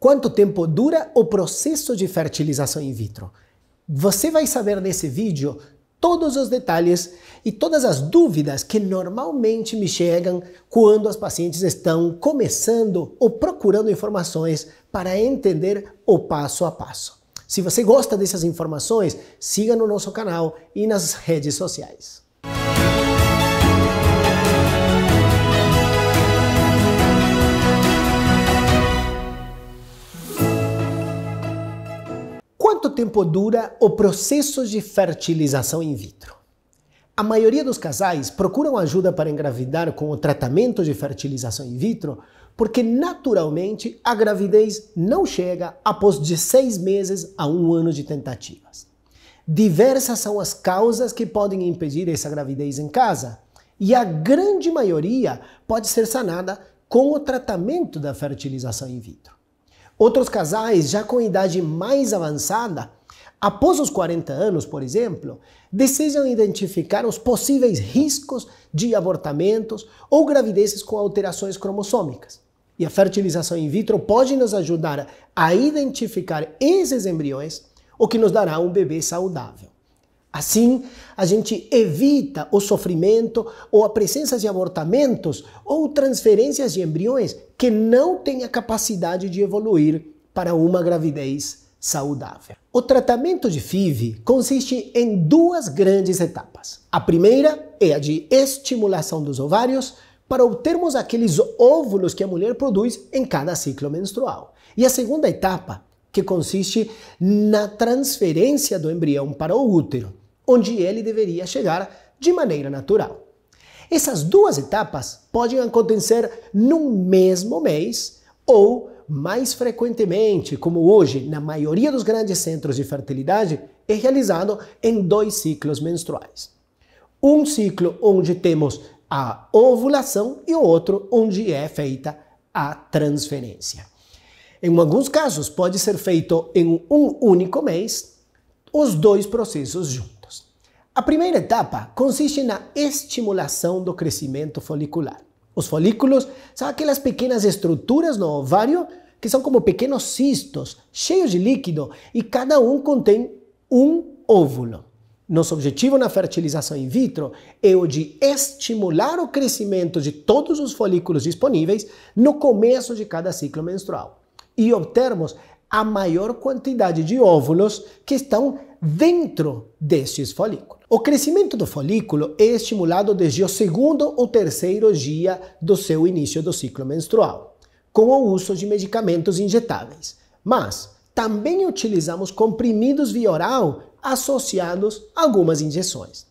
Quanto tempo dura o processo de fertilização in vitro? Você vai saber nesse vídeo todos os detalhes e todas as dúvidas que normalmente me chegam quando as pacientes estão começando ou procurando informações para entender o passo a passo. Se você gosta dessas informações, siga no nosso canal e nas redes sociais. Quanto tempo dura o processo de fertilização in vitro? A maioria dos casais procuram ajuda para engravidar com o tratamento de fertilização in vitro porque, naturalmente, a gravidez não chega após de seis meses a um ano de tentativas. Diversas são as causas que podem impedir essa gravidez em casa, e a grande maioria pode ser sanada com o tratamento da fertilização in vitro. Outros casais, já com idade mais avançada, após os 40 anos, por exemplo, desejam identificar os possíveis riscos de abortamentos ou gravidezes com alterações cromossômicas. E a fertilização in vitro pode nos ajudar a identificar esses embriões, o que nos dará um bebê saudável. Assim, a gente evita o sofrimento ou a presença de abortamentos ou transferências de embriões que não têm a capacidade de evoluir para uma gravidez saudável. O tratamento de FIV consiste em duas grandes etapas. A primeira é a de estimulação dos ovários para obtermos aqueles óvulos que a mulher produz em cada ciclo menstrual. E a segunda etapa, que consiste na transferência do embrião para o útero onde ele deveria chegar de maneira natural. Essas duas etapas podem acontecer no mesmo mês ou mais frequentemente, como hoje na maioria dos grandes centros de fertilidade, é realizado em dois ciclos menstruais. Um ciclo onde temos a ovulação e o outro onde é feita a transferência. Em alguns casos, pode ser feito em um único mês os dois processos juntos. A primeira etapa consiste na estimulação do crescimento folicular. Os folículos são aquelas pequenas estruturas no ovário que são como pequenos cistos cheios de líquido e cada um contém um óvulo. Nosso objetivo na fertilização in vitro é o de estimular o crescimento de todos os folículos disponíveis no começo de cada ciclo menstrual e obtermos a maior quantidade de óvulos que estão dentro destes folículos. O crescimento do folículo é estimulado desde o segundo ou terceiro dia do seu início do ciclo menstrual, com o uso de medicamentos injetáveis. Mas também utilizamos comprimidos via oral associados a algumas injeções.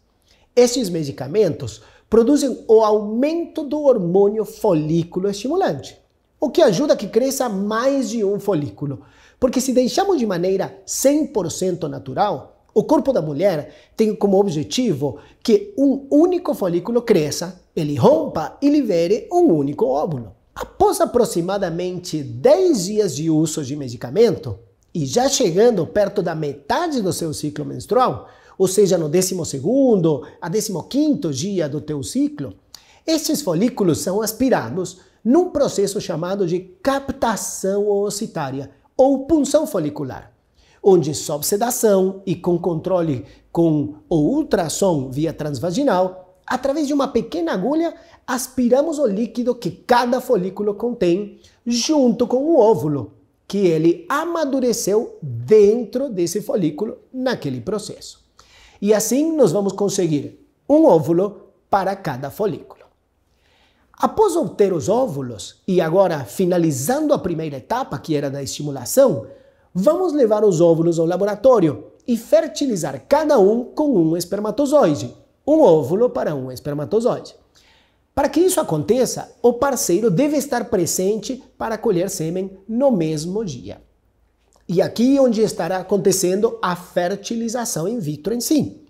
Estes medicamentos produzem o aumento do hormônio folículo estimulante, o que ajuda a que cresça mais de um folículo, porque se deixamos de maneira 100% natural, o corpo da mulher tem como objetivo que um único folículo cresça, ele rompa e libere um único óvulo. Após aproximadamente 10 dias de uso de medicamento, e já chegando perto da metade do seu ciclo menstrual, ou seja, no 12 a 15 dia do teu ciclo, esses folículos são aspirados num processo chamado de captação oocitária, ou punção folicular, onde sob sedação e com controle com o ultrassom via transvaginal, através de uma pequena agulha, aspiramos o líquido que cada folículo contém junto com o óvulo, que ele amadureceu dentro desse folículo naquele processo. E assim nós vamos conseguir um óvulo para cada folículo. Após obter os óvulos, e agora finalizando a primeira etapa, que era da estimulação, vamos levar os óvulos ao laboratório e fertilizar cada um com um espermatozoide, um óvulo para um espermatozoide. Para que isso aconteça, o parceiro deve estar presente para colher sêmen no mesmo dia. E aqui é onde estará acontecendo a fertilização in vitro em si.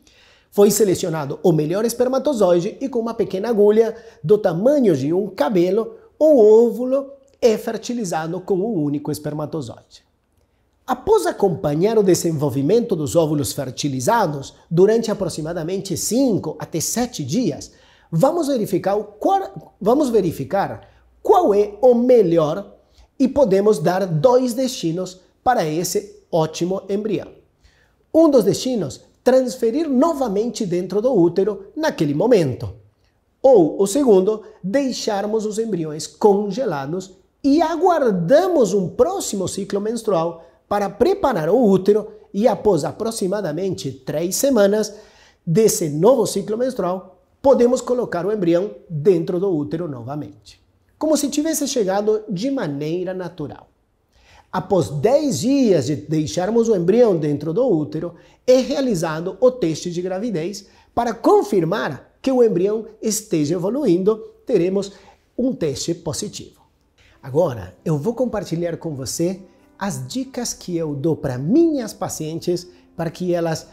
Foi selecionado o melhor espermatozoide e com uma pequena agulha do tamanho de um cabelo, um óvulo é fertilizado com um único espermatozoide. Após acompanhar o desenvolvimento dos óvulos fertilizados durante aproximadamente 5 até 7 dias, vamos verificar, qual, vamos verificar qual é o melhor e podemos dar dois destinos para esse ótimo embrião. Um dos destinos transferir novamente dentro do útero naquele momento. Ou o segundo, deixarmos os embriões congelados e aguardamos um próximo ciclo menstrual para preparar o útero e após aproximadamente três semanas desse novo ciclo menstrual, podemos colocar o embrião dentro do útero novamente, como se tivesse chegado de maneira natural. Após 10 dias de deixarmos o embrião dentro do útero, é realizado o teste de gravidez para confirmar que o embrião esteja evoluindo, teremos um teste positivo. Agora, eu vou compartilhar com você as dicas que eu dou para minhas pacientes para que elas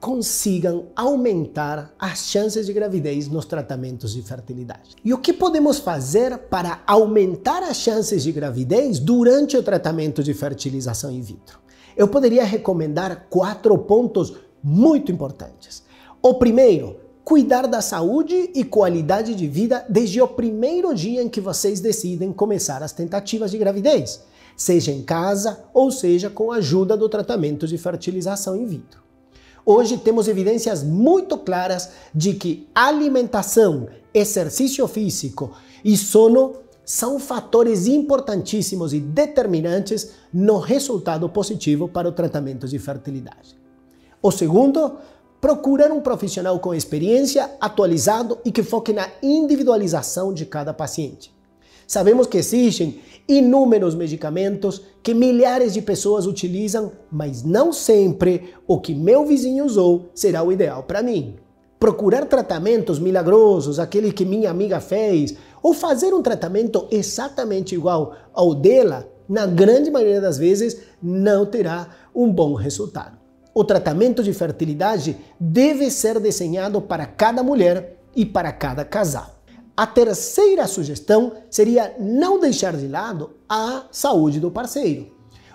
consigam aumentar as chances de gravidez nos tratamentos de fertilidade. E o que podemos fazer para aumentar as chances de gravidez durante o tratamento de fertilização in vitro? Eu poderia recomendar quatro pontos muito importantes. O primeiro, cuidar da saúde e qualidade de vida desde o primeiro dia em que vocês decidem começar as tentativas de gravidez, seja em casa ou seja com a ajuda do tratamento de fertilização in vitro. Hoje temos evidências muito claras de que alimentação, exercício físico e sono são fatores importantíssimos e determinantes no resultado positivo para o tratamento de fertilidade. O segundo, procurar um profissional com experiência, atualizado e que foque na individualização de cada paciente sabemos que existem inúmeros medicamentos que milhares de pessoas utilizam, mas não sempre o que meu vizinho usou será o ideal para mim. Procurar tratamentos milagrosos, aquele que minha amiga fez, ou fazer um tratamento exatamente igual ao dela, na grande maioria das vezes não terá um bom resultado. O tratamento de fertilidade deve ser desenhado para cada mulher e para cada casal. A terceira sugestão seria não deixar de lado a saúde do parceiro.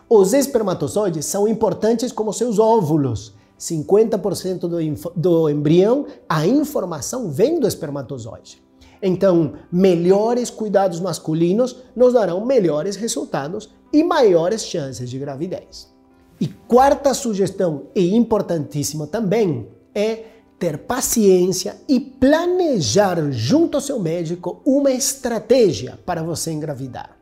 Os espermatozoides são importantes como seus óvulos. 50% do, do embrião, a informação vem do espermatozoide. Então, melhores cuidados masculinos nos darão melhores resultados e maiores chances de gravidez. E quarta sugestão, e importantíssima também, é ter paciência e planejar junto ao seu médico uma estratégia para você engravidar.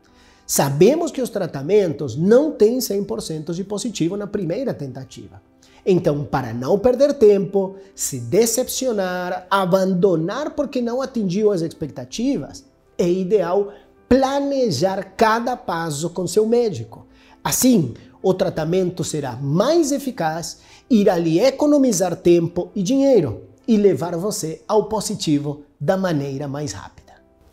Sabemos que os tratamentos não têm 100% de positivo na primeira tentativa. Então, para não perder tempo, se decepcionar, abandonar porque não atingiu as expectativas, é ideal planejar cada passo com seu médico. Assim, o tratamento será mais eficaz, irá lhe economizar tempo e dinheiro e levar você ao positivo da maneira mais rápida.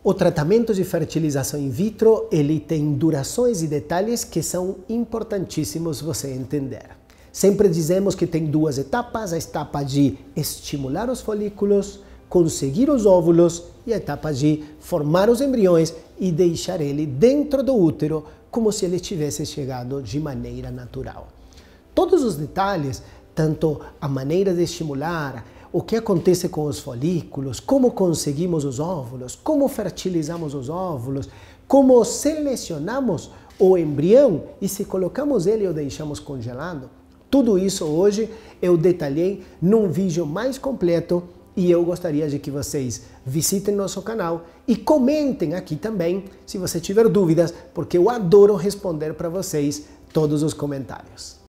O tratamento de fertilização in vitro, ele tem durações e detalhes que são importantíssimos você entender. Sempre dizemos que tem duas etapas, a etapa de estimular os folículos conseguir os óvulos e a etapa de formar os embriões e deixar ele dentro do útero como se ele tivesse chegado de maneira natural. Todos os detalhes, tanto a maneira de estimular, o que acontece com os folículos, como conseguimos os óvulos, como fertilizamos os óvulos, como selecionamos o embrião e se colocamos ele ou deixamos congelado. Tudo isso hoje eu detalhei num vídeo mais completo e eu gostaria de que vocês visitem nosso canal e comentem aqui também se você tiver dúvidas, porque eu adoro responder para vocês todos os comentários.